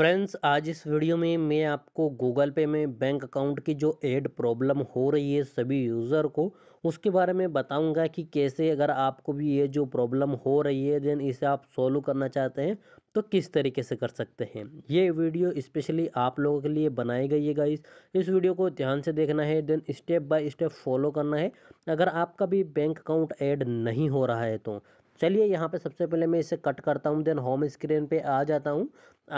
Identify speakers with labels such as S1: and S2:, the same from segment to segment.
S1: friends आज इस video में मैं आपको गूगल पे में बैंक अकाउंट की जो एड प्रॉब्लम हो रही है सभी यूज़र को उसके बारे में बताऊंगा कि कैसे अगर आपको भी ये जो प्रॉब्लम हो रही है देन इसे आप सॉल्व करना चाहते हैं तो किस तरीके से कर सकते हैं ये वीडियो स्पेशली आप लोगों के लिए बनाई गई है गाइस इस वीडियो को ध्यान से देखना है then step by step follow करना है अगर आपका भी बैंक अकाउंट ऐड नहीं हो रहा है तो चलिए यहाँ पे सबसे पहले मैं इसे कट करता हूँ देन होम स्क्रीन पे आ जाता हूँ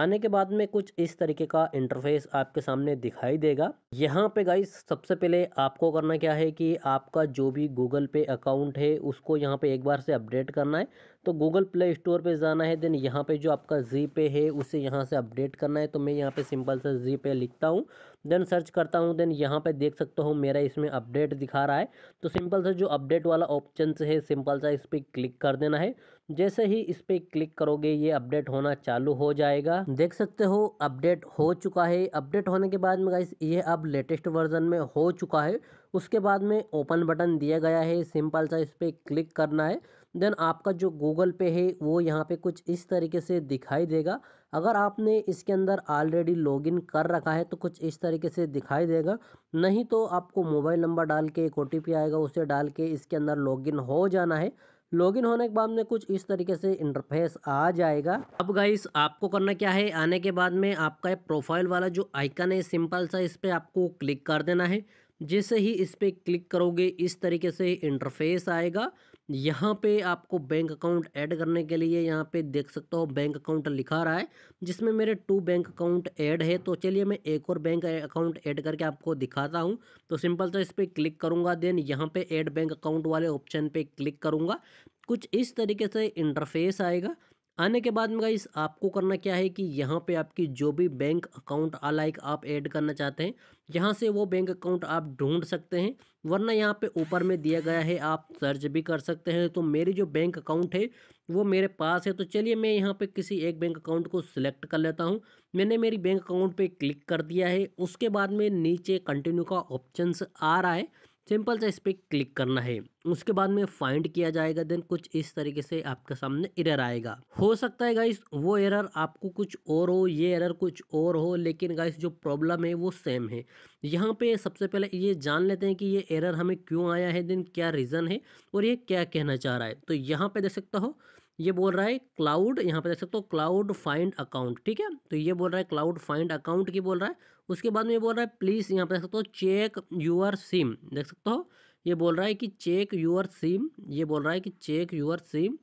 S1: आने के बाद में कुछ इस तरीके का इंटरफेस आपके सामने दिखाई देगा यहाँ पे गाइस सबसे पहले आपको करना क्या है कि आपका जो भी गूगल पे अकाउंट है उसको यहाँ पे एक बार से अपडेट करना है तो गूगल प्ले स्टोर पे जाना है देन यहाँ पे जो आपका जी पे है उसे यहाँ से अपडेट करना है तो मैं यहाँ पे सिंपल से जी पे लिखता हूँ देन सर्च करता हूँ देन यहाँ पे देख सकता हूँ मेरा इसमें अपडेट दिखा रहा है तो सिंपल से जो अपडेट वाला ऑप्शन है सिंपल सा इस पर क्लिक कर देना है जैसे ही इस पर क्लिक करोगे ये अपडेट होना चालू हो जाएगा देख सकते हो अपडेट हो चुका है अपडेट होने के बाद में ये अब लेटेस्ट वर्जन में हो चुका है उसके बाद में ओपन बटन दिया गया है सिंपल सा इस पर क्लिक करना है देन आपका जो गूगल पे है वो यहाँ पे कुछ इस तरीके से दिखाई देगा अगर आपने इसके अंदर ऑलरेडी लॉगिन कर रखा है तो कुछ इस तरीके से दिखाई देगा नहीं तो आपको मोबाइल नंबर डाल के एक ओ आएगा उसे डाल के इसके अंदर लॉगिन हो जाना है लॉगिन होने के बाद में कुछ इस तरीके से इंटरफेस आ जाएगा अब गाइस आपको करना क्या है आने के बाद में आपका प्रोफाइल वाला जो आइकन है सिंपल सा इस पर आपको क्लिक कर देना है जैसे ही इस पर क्लिक करोगे इस तरीके से इंटरफेस आएगा यहाँ पे आपको बैंक अकाउंट ऐड करने के लिए यहाँ पे देख सकते हो बैंक अकाउंट लिखा रहा है जिसमें मेरे टू बैंक अकाउंट ऐड है तो चलिए मैं एक और बैंक अकाउंट ऐड करके आपको दिखाता हूँ तो सिंपल सा इस पर क्लिक करूँगा देन यहाँ पे ऐड बैंक अकाउंट वाले ऑप्शन पे क्लिक करूँगा कुछ इस तरीके से इंटरफेस आएगा आने के बाद में गाइस आपको करना क्या है कि यहाँ पे आपकी जो भी बैंक अकाउंट अलाइक आप ऐड करना चाहते हैं यहाँ से वो बैंक अकाउंट आप ढूंढ सकते हैं वरना यहाँ पे ऊपर में दिया गया है आप सर्च भी कर सकते हैं तो मेरी जो बैंक अकाउंट है वो मेरे पास है तो चलिए मैं यहाँ पे किसी एक बैंक अकाउंट को सिलेक्ट कर लेता हूँ मैंने मेरी बैंक अकाउंट पर क्लिक कर दिया है उसके बाद में नीचे कंटिन्यू का ऑप्शन आ रहा है सिंपल सा इस पर क्लिक करना है उसके बाद में फाइंड किया जाएगा देन कुछ इस तरीके से आपके सामने एरर आएगा हो सकता है गाइस वो एरर आपको कुछ और हो ये एरर कुछ और हो लेकिन गाइस जो प्रॉब्लम है वो सेम है यहाँ पे सबसे पहले ये जान लेते हैं कि ये एरर हमें क्यों आया है देन क्या रीज़न है और ये क्या कहना चाह रहा है तो यहाँ पे देख सकता हो ये बोल रहा है क्लाउड यहाँ पे देख सकते हो क्लाउड फाइंड अकाउंट ठीक है तो ये बोल रहा है क्लाउड फाइंड अकाउंट की बोल रहा है उसके बाद में ये बोल रहा है प्लीज़ यहाँ पे देख सकते हो चेक यूअर सिम देख सकते हो ये बोल रहा है कि चेक यूअर सिम ये बोल रहा है कि चेक यूअर सिम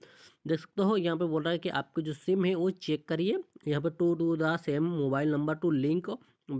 S1: देख सकते हो यहाँ पे बोल रहा है कि आपके जो सिम है वो चेक करिए यहाँ पे to to the same mobile number to link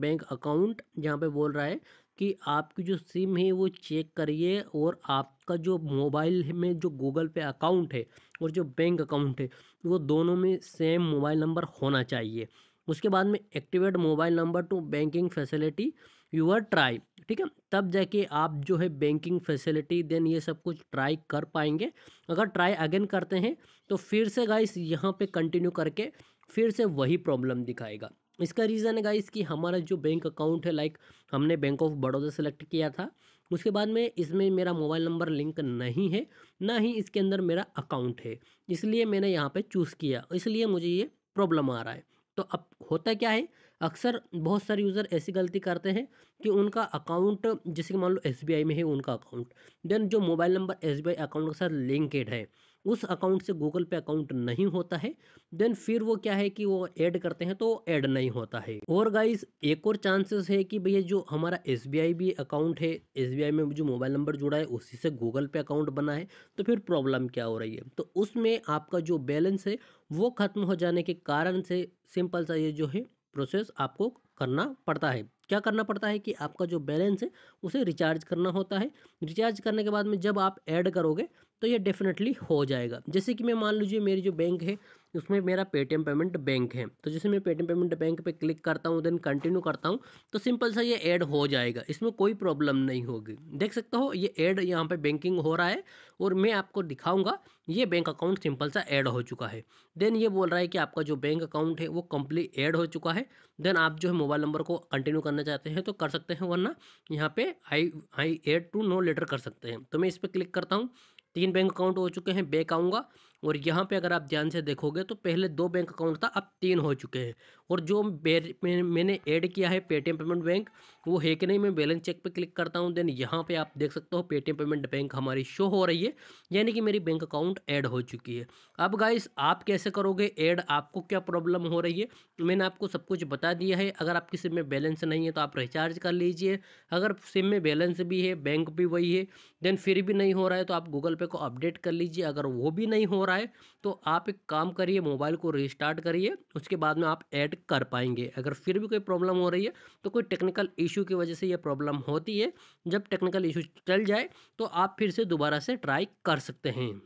S1: bank account यहाँ पे बोल रहा है कि आपकी जो सिम है वो चेक करिए और आपका जो मोबाइल में जो गूगल पे अकाउंट है और जो बैंक अकाउंट है वो दोनों में सेम मोबाइल नंबर होना चाहिए उसके बाद में activate mobile number to banking facility your try ठीक है तब जाके आप जो है बैंकिंग फैसिलिटी देन ये सब कुछ ट्राई कर पाएंगे अगर ट्राई अगेन करते हैं तो फिर से गाइस यहाँ पे कंटिन्यू करके फिर से वही प्रॉब्लम दिखाएगा इसका रीज़न है गाइस कि हमारा जो बैंक अकाउंट है लाइक हमने बैंक ऑफ बड़ौदा सेलेक्ट किया था उसके बाद में इसमें मेरा मोबाइल नंबर लिंक नहीं है ना ही इसके अंदर मेरा अकाउंट है इसलिए मैंने यहाँ पर चूज़ किया इसलिए मुझे ये प्रॉब्लम आ रहा है तो अब होता क्या है अक्सर बहुत सारे यूज़र ऐसी गलती करते हैं कि उनका अकाउंट जैसे कि मान लो एस में है उनका अकाउंट देन जो मोबाइल नंबर एस अकाउंट के साथ लिंकेड है उस अकाउंट से गूगल पे अकाउंट नहीं होता है देन फिर वो क्या है कि वो ऐड करते हैं तो ऐड नहीं होता है और गाइज एक और चांसेस है कि भैया जो हमारा एस भी अकाउंट है एस में जो मोबाइल नंबर जुड़ा है उसी से गूगल पे अकाउंट बना है तो फिर प्रॉब्लम क्या हो रही है तो उसमें आपका जो बैलेंस है वो ख़त्म हो जाने के कारण से सिंपल सा ये जो है प्रोसेस आपको करना पड़ता है क्या करना पड़ता है कि आपका जो बैलेंस है उसे रिचार्ज करना होता है रिचार्ज करने के बाद में जब आप ऐड करोगे तो ये डेफिनेटली हो जाएगा जैसे कि मैं मान लीजिए मेरी जो बैंक है उसमें मेरा पेटीएम पेमेंट बैंक है तो जैसे मैं पेटीएम पेमेंट बैंक पे क्लिक करता हूँ देन कंटिन्यू करता हूँ तो सिंपल सा ये ऐड हो जाएगा इसमें कोई प्रॉब्लम नहीं होगी देख सकते हो ये ऐड यहाँ पे बैंकिंग हो रहा है और मैं आपको दिखाऊंगा ये बैंक अकाउंट सिंपल सा ऐड हो चुका है देन ये बोल रहा है कि आपका जो बैंक अकाउंट है वो कम्प्लीट ऐड हो चुका है देन आप जो है मोबाइल नंबर को कंटिन्यू करना चाहते हैं तो कर सकते हैं वरना यहाँ पे आई आई एड टू नो लेटर कर सकते हैं तो मैं इस पर क्लिक करता हूँ तीन बैंक अकाउंट हो चुके हैं बैक आऊँगा और यहाँ पे अगर आप ध्यान से देखोगे तो पहले दो बैंक अकाउंट था अब तीन हो चुके हैं और जो मैंने ऐड किया है पेटीएम पेमेंट बैंक वो है कि नहीं मैं बैलेंस चेक पे क्लिक करता हूँ देन यहाँ पे आप देख सकते हो पेटीएम पेमेंट बैंक हमारी शो हो रही है यानी कि मेरी बैंक अकाउंट ऐड हो चुकी है अब गाइस आप कैसे करोगे ऐड आपको क्या प्रॉब्लम हो रही है मैंने आपको सब कुछ बता दिया है अगर आपकी सिम में बैलेंस नहीं है तो आप रिचार्ज कर लीजिए अगर सिम में बैलेंस भी है बैंक भी वही है देन फिर भी नहीं हो रहा है तो आप गूगल पे को अपडेट कर लीजिए अगर वो भी नहीं हो रहा है तो आप एक काम करिए मोबाइल को रिस्टार्ट करिए उसके बाद में आप ऐड कर पाएंगे अगर फिर भी कोई प्रॉब्लम हो रही है तो कोई टेक्निकल इशू की वजह से यह प्रॉब्लम होती है जब टेक्निकल इशू चल जाए तो आप फिर से दोबारा से ट्राई कर सकते हैं